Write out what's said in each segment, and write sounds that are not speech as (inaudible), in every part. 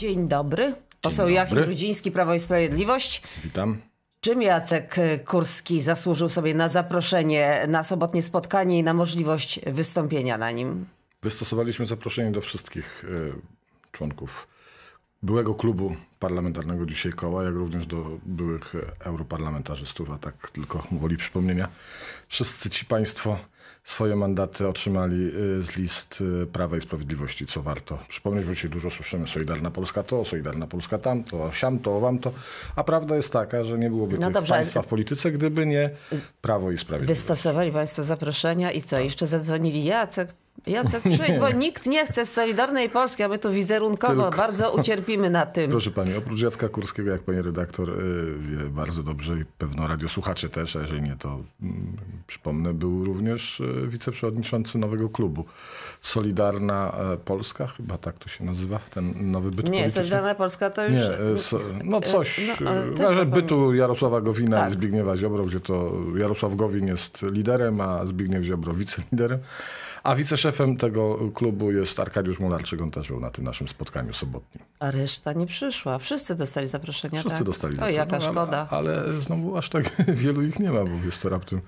Dzień dobry. Poseł Dzień Rudziński, Prawo i Sprawiedliwość. Witam. Czym Jacek Kurski zasłużył sobie na zaproszenie na sobotnie spotkanie i na możliwość wystąpienia na nim? Wystosowaliśmy zaproszenie do wszystkich y, członków byłego klubu parlamentarnego dzisiaj koła, jak również do byłych europarlamentarzystów, a tak tylko woli przypomnienia. Wszyscy ci państwo swoje mandaty otrzymali y, z list y, Prawa i Sprawiedliwości, co warto przypomnieć, bo dzisiaj dużo słyszymy Solidarna Polska to, Solidarna Polska tamto, o siam to, o wam to, a prawda jest taka, że nie byłoby no dobrze, państwa w polityce, gdyby nie y, Prawo i Sprawiedliwość. Wystosowali państwo zaproszenia i co? Tak. Jeszcze zadzwonili Jacek ja chcę przyjść, bo nikt nie chce z Solidarnej Polski, aby tu wizerunkowo Tylko... bardzo ucierpimy na tym. Proszę Pani, oprócz Jacka Kurskiego, jak Pani redaktor y, wie bardzo dobrze i pewno radiosłuchaczy też, a jeżeli nie, to mm, przypomnę, był również y, wiceprzewodniczący nowego klubu. Solidarna e, Polska, chyba tak to się nazywa, ten nowy byt Nie, polityczny. Solidarna Polska to już... Nie, e, so... no e, coś, no, bytu Jarosława Gowina tak. i Zbigniewa Ziobro, gdzie to Jarosław Gowin jest liderem, a Zbigniew Ziobro wiceliderem. A wiceszefem tego klubu jest Arkadiusz Mularczyk, on też był na tym naszym spotkaniu sobotnim. A reszta nie przyszła. Wszyscy dostali zaproszenia, Wszyscy tak? dostali zaproszenia. To jaka no, szkoda. Ale, ale znowu aż tak (laughs) wielu ich nie ma, bo jest to raptem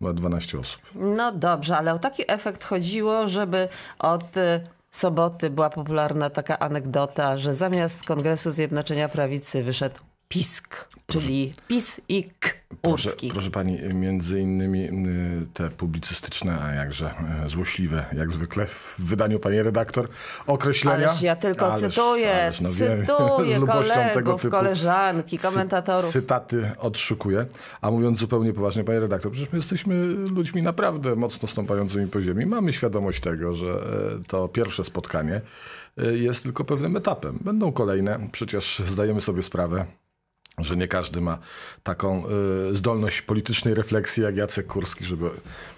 12 osób. No dobrze, ale o taki efekt chodziło, żeby od y, soboty była popularna taka anegdota, że zamiast Kongresu Zjednoczenia Prawicy wyszedł Pisk, proszę, czyli PiS i K. Proszę, proszę pani, między innymi y, te publicystyczne, a jakże y, złośliwe, jak zwykle w wydaniu pani redaktor, określenia. Ależ ja tylko ależ, cytuję, ależ, no cytuję wiem, (laughs) kolegów, koleżanki, komentatorów. Cy, cytaty odszukuję. A mówiąc zupełnie poważnie, pani redaktor, przecież my jesteśmy ludźmi naprawdę mocno stąpającymi po ziemi. Mamy świadomość tego, że y, to pierwsze spotkanie jest tylko pewnym etapem. Będą kolejne, przecież zdajemy sobie sprawę że nie każdy ma taką y, zdolność politycznej refleksji jak Jacek Kurski, żeby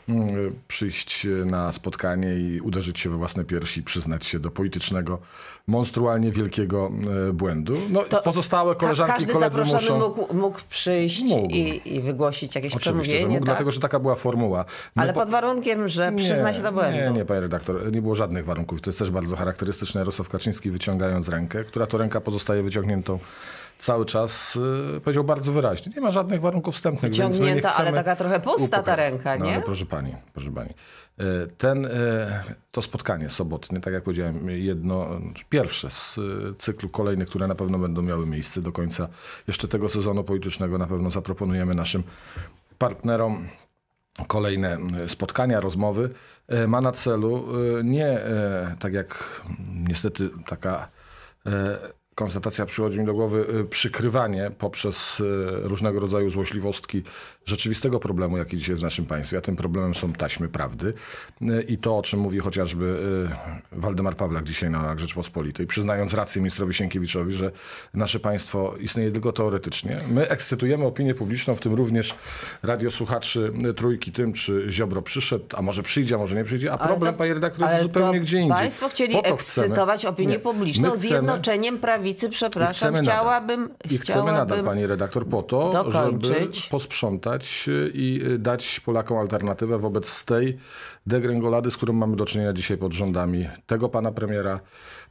mm, y, przyjść na spotkanie i uderzyć się we własne piersi, przyznać się do politycznego, monstrualnie wielkiego y, błędu. No, pozostałe koleżanki i koledzy muszą... Mógł, mógł przyjść mógł. I, I, wygłosić jakieś Oczywiście, przemówienie. Że mógł, tak? dlatego że taka była formuła. No Ale pod warunkiem, że przyzna się do błędu. Nie, nie, panie redaktor, nie było żadnych warunków. To jest też bardzo charakterystyczne. Jarosław Kaczyński wyciągając rękę, która to ręka pozostaje wyciągniętą cały czas y, powiedział bardzo wyraźnie. Nie ma żadnych warunków wstępnych. Ciągnięta, więc ale taka trochę pusta ta ręka, no, nie? No, ale proszę pani, proszę pani. Y, ten, y, to spotkanie sobotnie, tak jak powiedziałem, jedno, znaczy pierwsze z cyklu kolejnych, które na pewno będą miały miejsce do końca jeszcze tego sezonu politycznego, na pewno zaproponujemy naszym partnerom kolejne spotkania, rozmowy, ma na celu nie tak jak niestety taka konstatacja przychodzi mi do głowy, y, przykrywanie poprzez y, różnego rodzaju złośliwostki rzeczywistego problemu, jaki dzisiaj jest w naszym państwie, a tym problemem są taśmy prawdy. Y, I to, o czym mówi chociażby Waldemar Pawlak dzisiaj na Rzeczpospolitej, przyznając rację ministrowi Sienkiewiczowi, że nasze państwo istnieje tylko teoretycznie. My ekscytujemy opinię publiczną, w tym również radiosłuchaczy Trójki tym, czy Ziobro przyszedł, a może przyjdzie, a może nie przyjdzie, a problem, ale to, panie jest zupełnie gdzie indziej. Państwo chcieli ekscytować opinię nie, publiczną zjednoczeniem prawie prawicy, przepraszam, chciałabym... Nadal. I chcemy nadal, pani redaktor, po to, dokończyć. żeby posprzątać i y, dać Polakom alternatywę wobec tej degręgolady, z którą mamy do czynienia dzisiaj pod rządami tego pana premiera,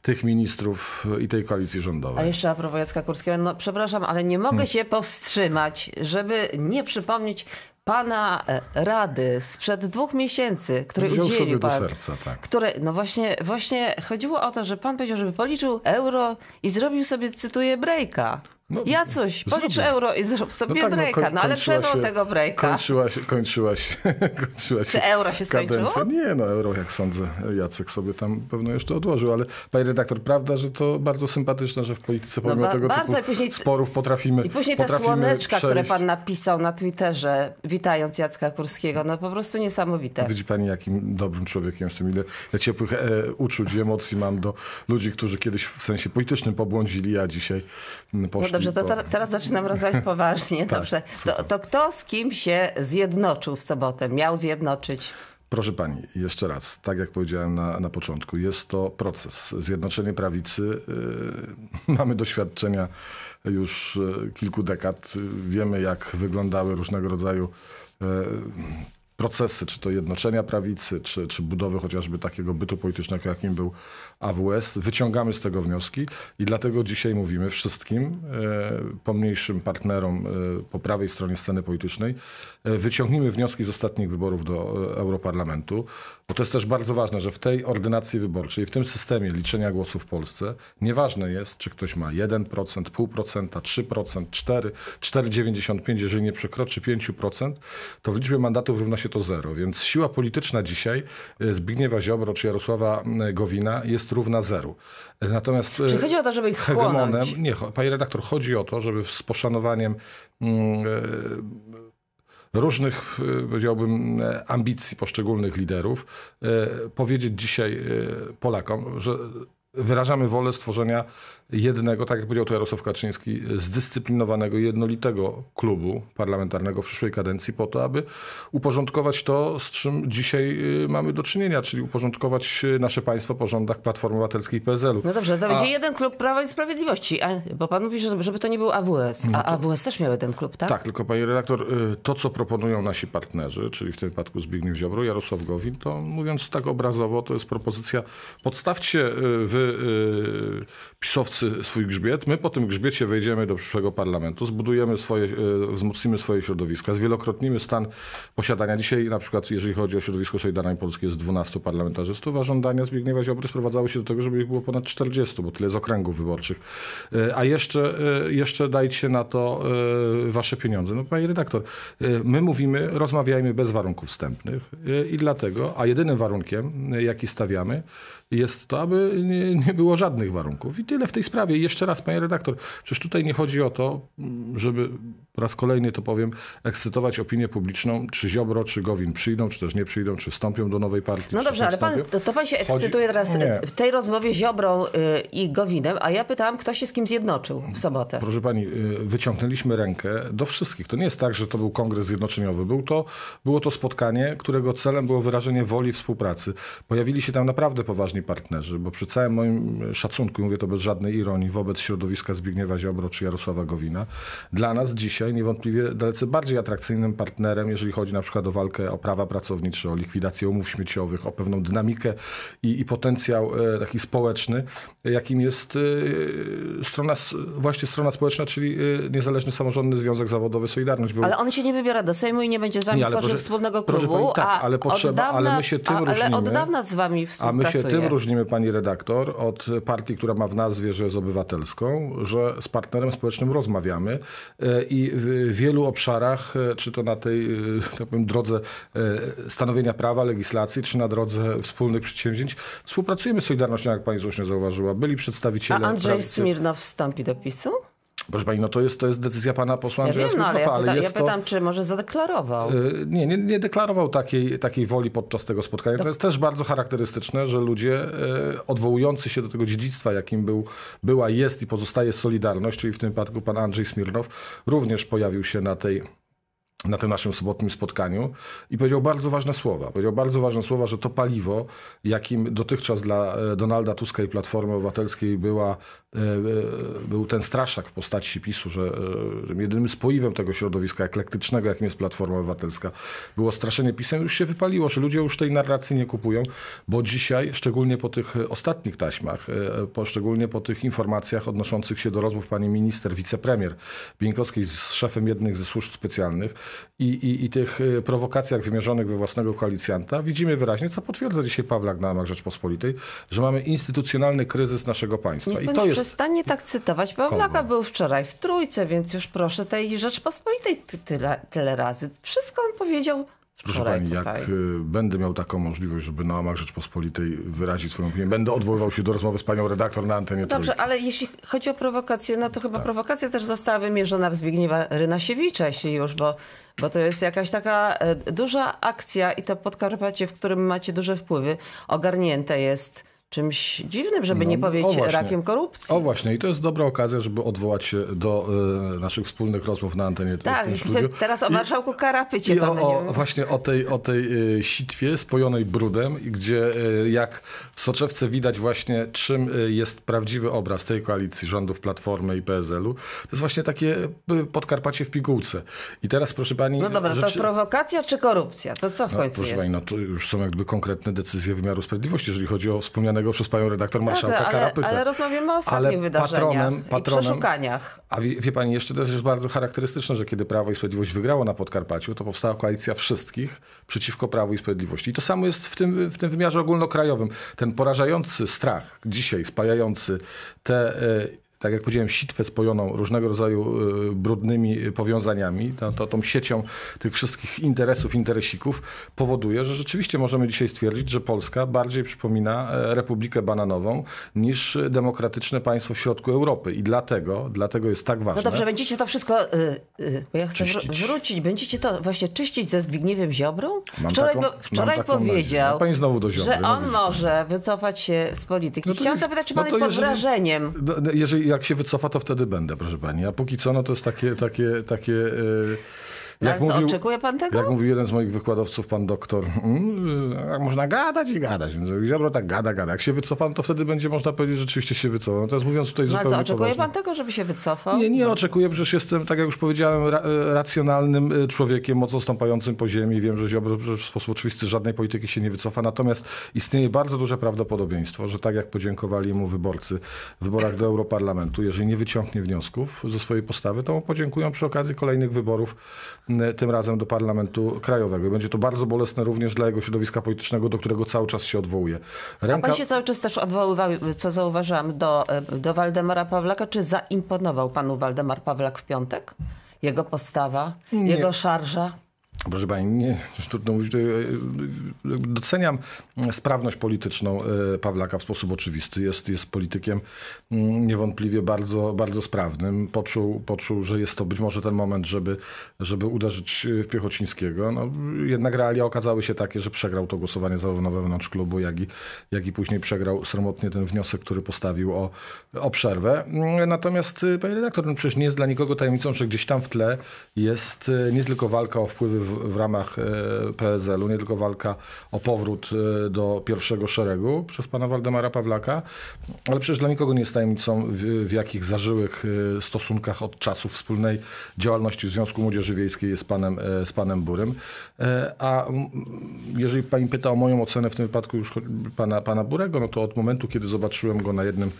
tych ministrów i tej koalicji rządowej. A jeszcze a propos Jacka Kurskiego, no przepraszam, ale nie mogę hmm. się powstrzymać, żeby nie przypomnieć pana e, rady sprzed dwóch miesięcy, który Wziął udzielił sobie pan, do serca, tak. Które, no właśnie, właśnie chodziło o to, że pan powiedział, żeby policzył euro i zrobił sobie, cytuję, breaka. No, ja coś, policz zrobię. euro i zrób no sobie tak, no tak, breaka, no, no ale trzeba tego breaka. Kończyła się, kończyła się, (laughs) kończyła się Czy euro się kadencja. skończyło? Nie, no euro jak sądzę, Jacek sobie tam pewno jeszcze odłożył, ale pani redaktor, prawda, że to bardzo sympatyczne, że w polityce no pomimo no, ba, tego bardzo, typu później, sporów potrafimy I później te słoneczka, przejść. które pan napisał na Twitterze, witając Jacka Kurskiego, no po prostu niesamowite. Widzi pani, jakim dobrym człowiekiem jestem, ile ciepłych e, uczuć i emocji mam do ludzi, którzy kiedyś w sensie politycznym pobłądzili, a dzisiaj poszli Dobrze, to teraz zaczynam rozmawiać (laughs) poważnie. Tak, dobrze. to, to kto z kim się zjednoczył w sobotę? Miał zjednoczyć? Proszę pani, jeszcze raz, tak jak powiedziałem na, na początku, jest to proces. Zjednoczenie prawicy, yy, (laughs) mamy doświadczenia już y, kilku dekad. Wiemy, jak wyglądały różnego rodzaju y, procesy, czy to jednoczenia prawicy, czy, czy budowy chociażby takiego bytu politycznego, jakim był AWS, wyciągamy z tego wnioski i dlatego dzisiaj mówimy wszystkim e, pomniejszym partnerom e, po prawej stronie sceny politycznej, e, wyciągnijmy wnioski z ostatnich wyborów do Europarlamentu, bo to jest też bardzo ważne, że w tej ordynacji wyborczej, w tym systemie liczenia głosów w Polsce, nieważne jest, czy ktoś ma 1%, 0,5%, 3%, 4, 4,95%, jeżeli nie przekroczy 5%, to w liczbie mandatów równa się to zero. Więc siła polityczna dzisiaj e, Zbigniewa Ziobro czy Jarosława e, Gowina jest równa zero. E, natomiast czy chodzi o to, żeby ich hegemonem, Nie, panie redaktor, chodzi o to, żeby z poszanowaniem mm, różnych, y, powiedziałbym, e, ambicji poszczególnych liderów, e, powiedzieć dzisiaj e, Polakom, że wyrażamy wolę stworzenia jednego, tak jak powiedział to Jarosław Kaczyński, zdyscyplinowanego, jednolitego klubu parlamentarnego w przyszłej kadencji po to, aby uporządkować to, z czym dzisiaj y, mamy do czynienia, czyli uporządkować y, nasze państwo po rządach Platformy Obywatelskiej i PSL-u. No dobrze, to a... będzie jeden klub Prawa i Sprawiedliwości, a, bo pan mówi, żeby to nie był AWS, a no to... AWS też miał jeden klub, tak? Tak, tylko pani redaktor, y, to co proponują nasi partnerzy, czyli w tym wypadku Zbigniew Ziobro, Jarosław Gowin, to mówiąc tak obrazowo, to jest propozycja, podstawcie wy pisowcy swój grzbiet, my po tym grzbiecie wejdziemy do przyszłego parlamentu, zbudujemy swoje, e, wzmocnimy swoje środowiska, zwielokrotnimy stan posiadania. Dzisiaj na przykład, jeżeli chodzi o środowisko Solidarnej Polskiej, jest 12 parlamentarzystów, a żądania Zbigniewa Ziobry sprowadzały się do tego, żeby ich było ponad 40, bo tyle z okręgów wyborczych. E, a jeszcze, e, jeszcze dajcie na to wasze pieniądze. No panie redaktor, my mówimy, rozmawiajmy bez warunków wstępnych i dlatego, a jedynym warunkiem, jaki stawiamy, jest to, aby nie, nie, było żadnych warunków. I tyle w tej sprawie. I jeszcze raz, panie redaktor, przecież tutaj nie chodzi o to, żeby po raz kolejny to powiem, ekscytować opinię publiczną, czy Ziobro, czy Gowin przyjdą, czy też nie przyjdą, czy wstąpią do nowej partii. No dobrze, ale pan, to, to, pan się chodzi... ekscytuje teraz nie. E, w tej rozmowie Ziobrą e, i Gowinem, a ja pytałam, kto się z kim zjednoczył w sobotę. Proszę pani, e, wyciągnęliśmy rękę do wszystkich. To nie jest tak, że to był kongres zjednoczeniowy. Był to, było to spotkanie, którego celem było wyrażenie woli współpracy. Pojawili się tam naprawdę poważni partnerzy, bo przy całym moim szacunku, mówię to bez żadnej ironii, wobec środowiska Zbigniewa Ziobro czy Jarosława Gowina, dla nas dzisiaj niewątpliwie dalece bardziej atrakcyjnym partnerem, jeżeli chodzi na przykład o walkę o prawa pracownicze, o likwidację umów śmieciowych, o pewną dynamikę i, i potencjał e, taki społeczny, jakim jest e, strona, właśnie strona społeczna, czyli e, Niezależny Samorządny Związek Zawodowy Solidarność. Był... Ale on się nie wybiera do Sejmu i nie będzie z wami nie, tworzył proszę, wspólnego klubu. Proszę, tak, ale potrzeba, dawna, ale my się tym a, różnimy. Ale od dawna z wami współpracuje. A my się tym różnimy pani redaktor od partii, która ma w nazwie, że jest obywatelską, że z partnerem społecznym rozmawiamy e, i w wielu obszarach, e, czy to na tej e, tak powiem, drodze stanowienia prawa, legislacji, czy na drodze wspólnych przedsięwzięć, współpracujemy z Solidarnością, jak pani słusznie zauważyła. Byli przedstawiciele... A Andrzej prawicy. Smirnow wstąpi do PiSu? Proszę pani, no to jest, to jest decyzja pana posła Andrzeja ja wiem, Skutnowa, no, ale, ja, ale ja pytam, to... czy może zadeklarował? Y, nie, nie, nie, deklarował takiej, takiej woli podczas tego spotkania. To... to jest też bardzo charakterystyczne, że ludzie y, odwołujący się do tego dziedzictwa, jakim był, była, jest i pozostaje Solidarność, czyli w tym przypadku pan Andrzej Smirnow, również pojawił się na tej na tym naszym sobotnim spotkaniu i powiedział bardzo ważne słowa. Powiedział bardzo ważne słowa, że to paliwo, jakim dotychczas dla y, Donalda Tuska i Platformy Obywatelskiej była E, e, był ten straszak w postaci PiSu, e, że jedynym spoiwem tego środowiska eklektycznego, jakim jest Platforma Obywatelska, było straszenie PiSem, już się wypaliło, że ludzie już tej narracji nie kupują, bo dzisiaj, szczególnie po tych ostatnich taśmach, szczególnie po tych informacjach odnoszących się do rozmów pani minister, wicepremier Bieńkowskiej z szefem jednych ze służb specjalnych i, i, i tych prowokacjach wymierzonych we własnego koalicjanta, widzimy wyraźnie, co potwierdza dzisiaj Pawlak na Amach Rzeczpospolitej, że mamy instytucjonalny kryzys naszego państwa. I to jest przestanie tak cytować. Pawlaka był wczoraj w Trójce, więc już proszę tej Rzeczpospolitej tyle, tyle razy. Wszystko on powiedział Proszę pani, tutaj. jak y, będę miał taką możliwość, żeby na łamach Rzeczpospolitej wyrazić swoją opinię, będę odwoływał się do rozmowy z panią redaktor na antenie Dobrze, Trójki. ale jeśli chodzi o prowokację, no to chyba tak. prowokacja też została wymierzona w Zbigniewa Rynasiewicza, jeśli już, bo, bo to jest jakaś taka e, duża akcja i to Podkarpacie, w którym macie duże wpływy, ogarnięte jest czymś dziwnym, żeby no, nie powiedzieć rakiem korupcji. O właśnie, i to jest dobra okazja, żeby odwołać się do y, naszych wspólnych rozmów na antenie. Tak, teraz o marszałku I, Karapycie. I o, o, właśnie o tej, o tej y, sitwie spojonej brudem, gdzie y, jak w soczewce widać właśnie, czym jest prawdziwy obraz tej koalicji rządów Platformy i PSL-u. To jest właśnie takie Podkarpacie w pigułce. I teraz proszę pani... No dobra, rzeczy... to prowokacja czy korupcja? To co w no, końcu proszę jest? Pani, no to już są jakby konkretne decyzje wymiaru sprawiedliwości, jeżeli chodzi o wspomnianego przez panią redaktor tak, marszałka tak, ale, Karapytę. Ale rozmawiamy o ostatnich ale wydarzeniach patronem, i przeszukaniach. A wie, wie, pani, jeszcze to jest bardzo charakterystyczne, że kiedy Prawo i Sprawiedliwość wygrało na Podkarpaciu, to powstała koalicja wszystkich przeciwko Prawu i Sprawiedliwości. I to samo jest w tym, w tym wymiarze ogólnokrajowym. Ten porażający strach dzisiaj spajający te e, tak jak powiedziałem, sitwę spojoną różnego rodzaju y, brudnymi powiązaniami, to, to, tą siecią tych wszystkich interesów, interesików, powoduje, że rzeczywiście możemy dzisiaj stwierdzić, że Polska bardziej przypomina e, Republikę Bananową niż demokratyczne państwo w środku Europy. I dlatego, dlatego jest tak ważne. No dobrze, będziecie to wszystko, yy, yy, bo ja chcę czyścić. wrócić, będziecie to właśnie czyścić ze Zbigniewiem Ziobrą? Mam wczoraj taką, wczoraj mam powiedział, Ziobry, że on mówi. może wycofać się z polityki. No Chciałam zapytać, czy no pan no jest pod jeżeli, wrażeniem. No, no, jeżeli ja jak się wycofa, to wtedy będę, proszę pani. A póki co, no to jest takie, takie, takie e, jak Bardzo mówił, oczekuje pan tego? Jak mówił jeden z moich wykładowców, pan doktor, mm, y, można gadać i gadać. Ziobro tak gada, gada. Jak się wycofam, to wtedy będzie można powiedzieć, że rzeczywiście się wycofał. No teraz mówiąc tutaj Bardzo no zupełnie oczekuje poważnie, pan tego, żeby się wycofał? Nie, nie oczekuję, przecież jestem, tak jak już powiedziałem, ra y, racjonalnym y, człowiekiem, mocno stąpającym po ziemi. Wiem, że Ziobro w sposób oczywisty żadnej polityki się nie wycofa. Natomiast istnieje bardzo duże prawdopodobieństwo, że tak jak podziękowali mu wyborcy w wyborach do Europarlamentu, jeżeli nie wyciągnie wniosków ze swojej postawy, to mu podziękują przy okazji kolejnych wyborów E, tym razem do Parlamentu Krajowego. będzie to bardzo bolesne również dla jego środowiska politycznego, do którego cały czas się odwołuje. Ręka... A pan się cały czas też odwoływał, co zauważyłam, do, e, do Waldemara Pawlaka. Czy zaimponował panu Waldemar Pawlak w piątek? Jego postawa, Nie. jego szarża? Proszę Pani, nie, trudno mówić, e, doceniam sprawność polityczną e, Pawlaka w sposób oczywisty. Jest, jest politykiem mm, niewątpliwie bardzo, bardzo sprawnym. Poczuł, poczuł, że jest to być może ten moment, żeby, żeby uderzyć e, w Piechocińskiego. No, jednak realia okazały się takie, że przegrał to głosowanie zarówno wewnątrz klubu, jak i, jak i później przegrał sromotnie ten wniosek, który postawił o, o przerwę. Mm, natomiast, panie redaktor, no przecież nie jest dla nikogo tajemnicą, że gdzieś tam w tle jest nie tylko walka o wpływy w w, ramach e, PSL-u, nie tylko walka o powrót e, do pierwszego szeregu przez pana Waldemara Pawlaka, ale przecież dla nikogo nie jest tajemnicą, w, w jakich zażyłych e, stosunkach od czasu wspólnej działalności w Związku Młodzieży Wiejskiej jest panem, z panem Burym. A jeżeli pani pyta o moją ocenę w tym wypadku już pana, pana Burego, no to od momentu, kiedy zobaczyłem go na jednym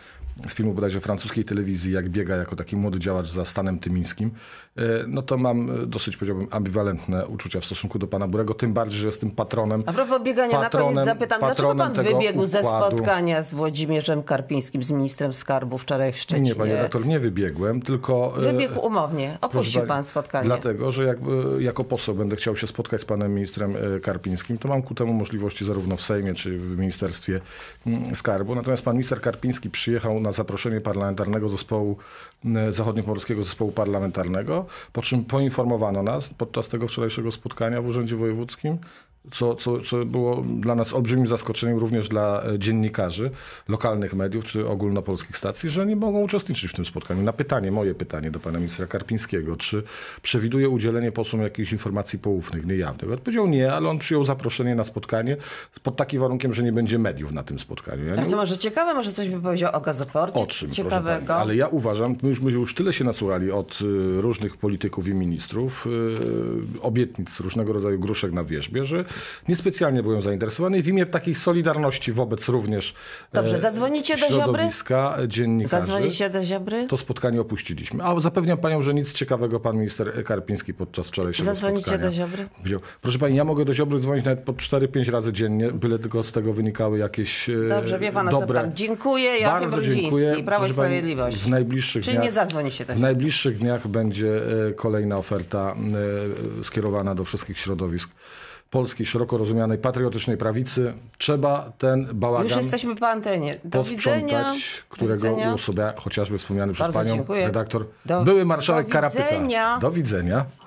z filmu bodajże francuskiej telewizji, jak biega jako taki młody działacz za Stanem Tymińskim, e, no to mam e, dosyć, powiedziałbym, ambiwalentne uczucia w stosunku do pana Burego, tym bardziej, że jestem patronem. A propos biegania, patronem, na koniec zapytam, dlaczego pan wybiegł ze spotkania z Włodzimierzem Karpińskim, z ministrem skarbu wczoraj w Szczecinie? Nie, panie redaktor, nie wybiegłem, tylko... E, wybiegł umownie, opuścił pan spotkanie. Dlatego, że jak, jako poseł będę chciał się spotkać z panem ministrem Karpińskim, to mam ku temu możliwości zarówno w Sejmie, czy w Ministerstwie mm, Skarbu. Natomiast pan minister Karpiński przyjechał na zaproszenie parlamentarnego zespołu e, zachodniopomorskiego zespołu parlamentarnego, po czym poinformowano nas podczas tego wczorajszego spotkania w Urzędzie Wojewódzkim, co, co, co było dla nas olbrzymim zaskoczeniem, również dla e, dziennikarzy lokalnych mediów czy ogólnopolskich stacji, że nie mogą uczestniczyć w tym spotkaniu. Na pytanie, moje pytanie do pana ministra Karpińskiego, czy przewiduje udzielenie posłom jakichś informacji poufnych, niejawnych? Odpowiedział nie, ale on przyjął zaproszenie na spotkanie pod takim warunkiem, że nie będzie mediów na tym spotkaniu. Ja nie... to może ciekawe, może coś by powiedział o gazoporcie? O czym, Ciekawego. Pani, ale ja uważam, my już, my już tyle się nasłuchali od e, różnych polityków i ministrów, e, obietnic różnego rodzaju gruszek na wierzbie, że niespecjalnie byłem zainteresowany i w imię takiej solidarności wobec również e, Dobrze, zadzwonicie do Ziobry? dziennikarzy. Zadzwonicie do Ziobry? To spotkanie opuściliśmy. A zapewniam panią, że nic ciekawego pan minister Karpiński podczas wczorajszego zadzwonicie spotkania. Zadzwonicie do Ziobry? Wziął. Proszę pani, ja mogę do Ziobry dzwonić nawet po 4-5 razy dziennie, byle tylko z tego wynikały jakieś e, Dobrze, wie pan, dobre... co pan. Dziękuję, Joachim Brudziński, Prawo i Sprawiedliwość. W najbliższych Czyli dniach, nie W najbliższych dniach będzie e, kolejna oferta skierowana do wszystkich środowisk polskiej szeroko rozumianej patriotycznej prawicy trzeba ten bałagan Już jesteśmy po antenie. Do widzenia. którego do widzenia. uosobia chociażby wspomniany Bardzo przez panią dziękuję. redaktor Do- były marszałek do Karapyta. Do widzenia.